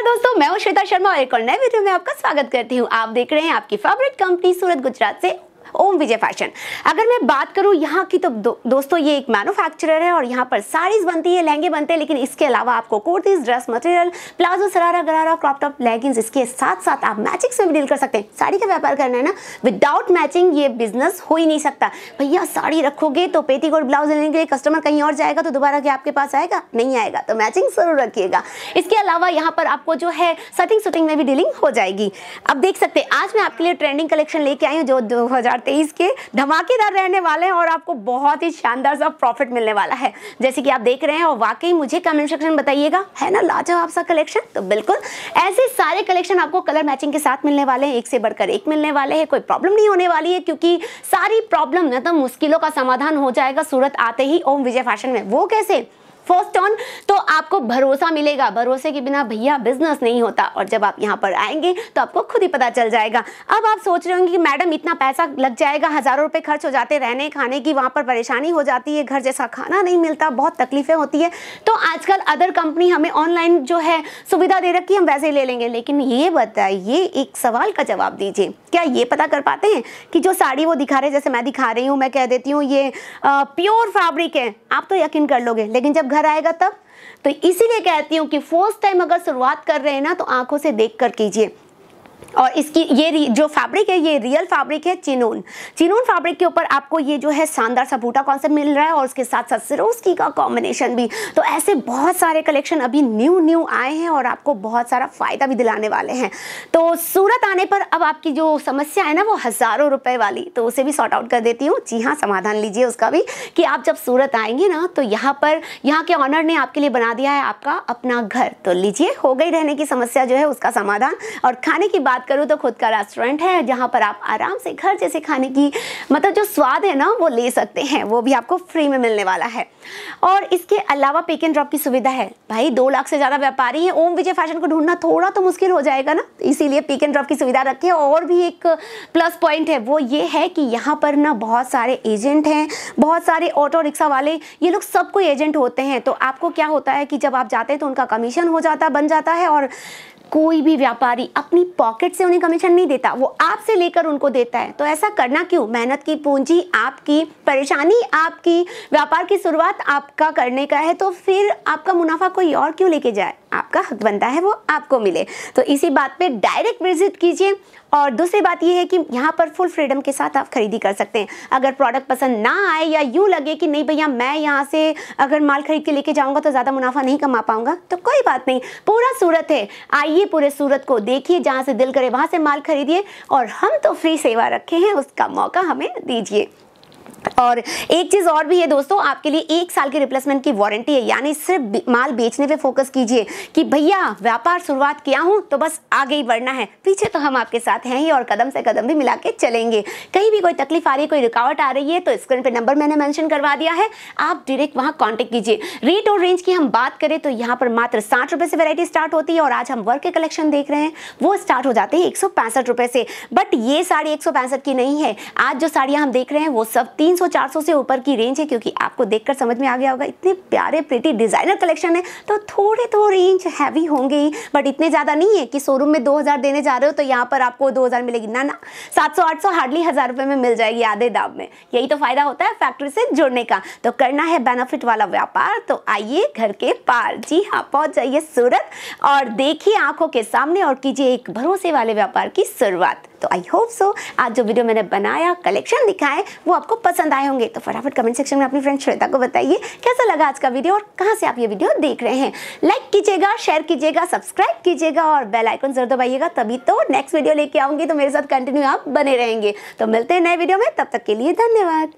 नमस्कार दोस्तों मैं हूं श्वेता शर्मा और एक और नए वीडियो में आपका स्वागत करती हूं आप देख रहे हैं आपकी फेवरेट कंपनी सूरत गुजरात से ओम विजय फैशन अगर मैं बात करूँ यहाँ की तो दो, दोस्तों ये एक मैनुफैक्चरर है और यहाँ पर साड़ीज बनती है लहंगे बनते हैं लेकिन इसके अलावा आपको kurtis dress material palazzo sharara gharara crop top top leggings इसके साथ साथ आप मैचिंग से भी डील कर सकते हैं साड़ी का व्यापार करना है ना विदाउट मैचिंग ये बिजनेस हो ही नहीं सकता भैया साड़ी रखोगे तो पेटी और ब्लाउज लेने के लिए कस्टमर कहीं और जाएगा तो दोबारा क्या आपके पास आएगा नहीं आएगा तो मैचिंग जरूर रखिएगा इसके अलावा यहाँ पर आपको जो है सटिंग सुटिंग में भी डीलिंग हो जाएगी अब देख सकते हैं आज मैं आपके लिए ट्रेंडिंग कलेक्शन लेके आई हूँ जो दो 2023 के धमाकेदार रहने वाले हैं और आपको बहुत ही शानदार सा प्रॉफिट मिलने वाला है जैसे कि आप देख रहे हैं और वाकई मुझे कमेंट सेक्शन बताइएगा है ना लाजवाब सा कलेक्शन तो बिल्कुल ऐसे सारे कलेक्शन आपको कलर मैचिंग के साथ मिलने वाले हैं एक से बढ़कर एक मिलने वाले हैं कोई प्रॉब्लम नहीं होने वाली है क्योंकि सारी प्रॉब्लम न तो मुश्किलों का समाधान हो जाएगा सूरत आते ही ओम विजय फैशन में वो कैसे फर्स्ट ऑन आपको भरोसा मिलेगा भरोसे के बिना भैया बिजनेस नहीं होता और जब आप यहाँ पर आएंगे तो आपको खुद ही पता चल जाएगा अब आप सोच रहे होंगे कि मैडम इतना पैसा लग जाएगा हज़ारों रुपए खर्च हो जाते रहने खाने की वहां पर परेशानी हो जाती है घर जैसा खाना नहीं मिलता बहुत तकलीफें होती है तो आजकल अदर कंपनी हमें ऑनलाइन जो है सुविधा दे रखी हम वैसे ही ले लेंगे लेकिन ये बताइए एक सवाल का जवाब दीजिए क्या ये पता कर पाते हैं कि जो साड़ी वो दिखा रहे जैसे मैं दिखा रही हूँ मैं कह देती हूँ ये प्योर फैब्रिक है आप तो यकीन कर लोगे लेकिन जब घर आएगा तब तो इसीलिए कहती हूँ कि फर्स्ट टाइम अगर शुरुआत कर रहे हैं ना तो आंखों से देख कर कीजिए और इसकी ये जो फैब्रिक है ये रियल फैब्रिक है चिनून चिनून फैब्रिक के ऊपर आपको ये जो है शानदार सा बूटा कॉन्सेप्ट मिल रहा है और उसके साथ साथ सिरोस्की का कॉम्बिनेशन भी तो ऐसे बहुत सारे कलेक्शन अभी न्यू न्यू आए हैं और आपको बहुत सारा फ़ायदा भी दिलाने वाले हैं तो सूरत आने पर अब आपकी जो समस्या है ना वो हज़ारों रुपए वाली तो उसे भी सॉर्ट आउट कर देती हूँ जी हाँ समाधान लीजिए उसका भी कि आप जब सूरत आएंगे ना तो यहाँ पर यहाँ के ऑनर ने आपके लिए बना दिया है आपका अपना घर तो लीजिए हो गई रहने की समस्या जो है उसका समाधान और खाने की बात करूँ तो खुद का रेस्टोरेंट है जहाँ पर आप आराम से घर जैसे खाने की मतलब जो स्वाद है ना वो ले सकते हैं वो भी आपको फ्री में मिलने वाला है और इसके अलावा पिक एंड ड्रॉप की सुविधा है भाई दो लाख से ज़्यादा व्यापारी हैं ओम विजय फैशन को ढूंढना थोड़ा तो मुश्किल हो जाएगा ना इसीलिए पिक एंड ड्रॉप की सुविधा है और भी एक प्लस पॉइंट है वो ये है कि यहाँ पर ना बहुत सारे एजेंट हैं बहुत सारे ऑटो रिक्शा वाले ये लोग सब कोई एजेंट होते हैं तो आपको क्या होता है कि जब आप जाते हैं तो उनका कमीशन हो जाता बन जाता है और कोई भी व्यापारी अपनी पॉकेट से उन्हें कमीशन नहीं देता वो आपसे लेकर उनको देता है तो ऐसा करना क्यों मेहनत की पूंजी आपकी परेशानी आपकी व्यापार की शुरुआत आपका करने का है तो फिर आपका मुनाफा कोई और क्यों लेके जाए आपका हक बनता है वो आपको मिले तो इसी बात पे डायरेक्ट विजिट कीजिए और दूसरी बात ये है कि यहाँ पर फुल फ्रीडम के साथ आप खरीदी कर सकते हैं अगर प्रोडक्ट पसंद ना आए या यूँ लगे कि नहीं भैया मैं यहाँ से अगर माल खरीद के लेके जाऊँगा तो ज़्यादा मुनाफा नहीं कमा पाऊँगा तो कोई बात नहीं पूरा सूरत है आइए पूरे सूरत को देखिए जहाँ से दिल करे वहाँ से माल खरीदिए और हम तो फ्री सेवा रखे हैं उसका मौका हमें दीजिए और एक चीज़ और भी है दोस्तों आपके लिए एक साल की रिप्लेसमेंट की वारंटी है यानी सिर्फ माल बेचने पे फोकस कीजिए कि भैया व्यापार शुरुआत किया हूँ तो बस आगे ही बढ़ना है पीछे तो हम आपके साथ हैं ही और कदम से कदम भी मिला के चलेंगे कहीं भी कोई तकलीफ आ रही है कोई रुकावट आ रही है तो स्क्रीन पर नंबर मैंने मैंशन करवा दिया है आप डायरेक्ट वहाँ कॉन्टेक्ट कीजिए रेट और रेंज की हम बात करें तो यहाँ पर मात्र साठ से वेरायटी स्टार्ट होती है और आज हम वर्क के कलेक्शन देख रहे हैं वो स्टार्ट हो जाते हैं एक से बट ये साड़ी एक की नहीं है आज जो साड़ियाँ हम देख रहे हैं वो सब तीन 300-400 से ऊपर की रेंज है क्योंकि आपको देखकर समझ में आ गया होगा इतने प्यारे प्रिटी डिज़ाइनर कलेक्शन है तो थोड़े तो रेंज हैवी होंगे ही बट इतने ज़्यादा नहीं है कि शोरूम में 2000 देने जा रहे हो तो यहाँ पर आपको 2000 मिलेगी ना ना 700-800 हार्डली हज़ार रुपए में मिल जाएगी आधे दाम में यही तो फ़ायदा होता है फैक्ट्री से जुड़ने का तो करना है बेनिफिट वाला व्यापार तो आइए घर के पार जी हाँ पहुंच जाइए सूरत और देखिए आंखों के सामने और कीजिए एक भरोसे वाले व्यापार की शुरुआत तो आई होप सो आज जो वीडियो मैंने बनाया कलेक्शन दिखाए वो आपको पसंद आए होंगे तो फटाफट कमेंट सेक्शन में अपनी फ्रेंड श्वेता को बताइए कैसा लगा आज का वीडियो और कहाँ से आप ये वीडियो देख रहे हैं लाइक कीजिएगा शेयर कीजिएगा सब्सक्राइब कीजिएगा और बेलाइकन जरूर दबाइएगा तभी तो नेक्स्ट वीडियो लेके आऊंगी तो मेरे साथ कंटिन्यू आप बने रहेंगे तो मिलते हैं नए वीडियो में तब तक के लिए धन्यवाद